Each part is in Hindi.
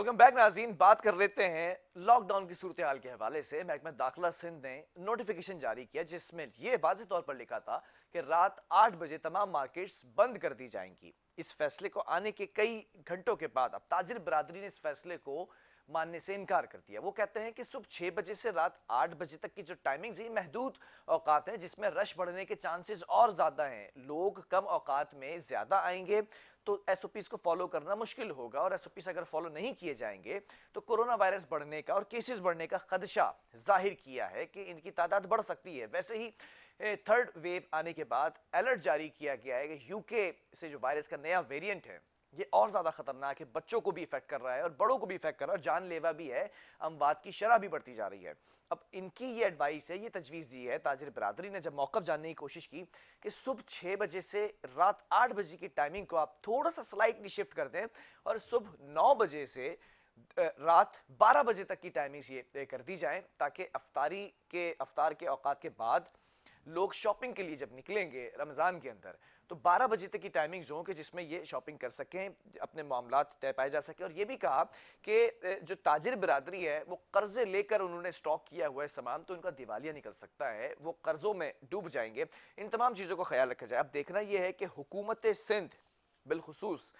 वेलकम बैक नाजीन बात कर लेते हैं लॉकडाउन की सूरत हाल के हवाले से महकमा दाखिला सिंध ने नोटिफिकेशन जारी किया जिसमें यह वाज तौर पर लिखा था कि रात आठ बजे तमाम मार्केट्स बंद कर दी जाएंगी इस फैसले को आने के कई घंटों के बाद अब ताजिर बरदरी ने इस फैसले को मानने से इनकार कर दिया वो कहते हैं कि सुबह छह बजे से रात आठ बजे तक की जो टाइमिंग महदूद औकात है जिसमें रश बढ़ने के चांसेस और ज़्यादा हैं लोग कम औकात में ज़्यादा आएंगे तो एस को फॉलो करना मुश्किल होगा और एस अगर फॉलो नहीं किए जाएंगे तो कोरोना वायरस बढ़ने का और केसेस बढ़ने का खदशा जाहिर किया है कि इनकी तादाद बढ़ सकती है वैसे ही थर्ड वेव आने के बाद अलर्ट जारी किया गया है कि यूके से जो वायरस का नया वेरिएंट है ये और ज़्यादा खतरनाक है बच्चों को भी इफेक्ट कर रहा है और बड़ों को भी इफेक्ट कर रहा है और जानलेवा भी है अमवाद की शराह भी बढ़ती जा रही है अब इनकी ये एडवाइस है ये तजवीज़ दी है ताजर बरदरी ने जब मौक़ जानने की कोशिश की कि सुबह छः बजे से रात आठ बजे की टाइमिंग को आप थोड़ा सा स्लाइटली शिफ्ट कर दें और सुबह नौ बजे से रात बारह बजे तक की टाइमिंग ये कर दी जाए ताकि अफतारी के अफतार के अवकात के बाद लोग शॉपिंग के लिए जब निकलेंगे रमज़ान के अंदर तो 12 बजे तक की टाइमिंग जो कि जिसमें ये शॉपिंग कर सकें अपने मामला तय पाए जा सके और ये भी कहा कि जो ताजिर बरदरी है वो कर्ज़े लेकर उन्होंने स्टॉक किया हुआ है सामान तो उनका दिवालिया निकल सकता है वो कर्ज़ों में डूब जाएंगे इन तमाम चीज़ों का ख्याल रखा जाए अब देखना यह है कि हुकूमत सिंध बिलखसूस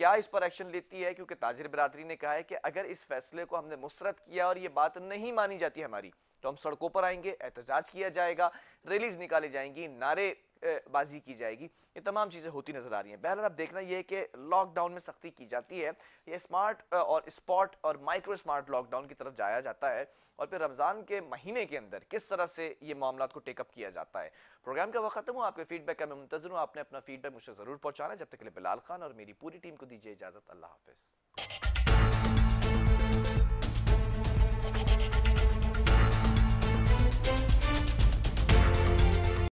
क्या इस पर एक्शन लेती है क्योंकि ताजिर बरदरी ने कहा है कि अगर इस फैसले को हमने मुस्रत किया और ये बात नहीं मानी जाती हमारी तो हम सड़कों पर आएंगे एहतजाज किया जाएगा रैलीज निकाली जाएंगी नारे बाजी की जाएगी ये तमाम चीज़ें होती नज़र आ रही हैं बहरहाल आप देखना यह कि लॉकडाउन में सख्ती की जाती है ये स्मार्ट और स्पॉट और माइक्रो स्मार्ट लॉकडाउन की तरफ जाया जाता है और फिर रमज़ान के महीने के अंदर किस तरह से ये मामला को टेकअप किया जाता है प्रोग्राम का वक्त खत्म हुआ आपके फीडबैक का मैं मुंतजर हूँ आपने अपना फीडबैक मुझसे ज़रूर पहुँचाना जब तक के लिए बिलाल खान और मेरी पूरी टीम को दीजिए इजाज़त अल्लाह हाफिज़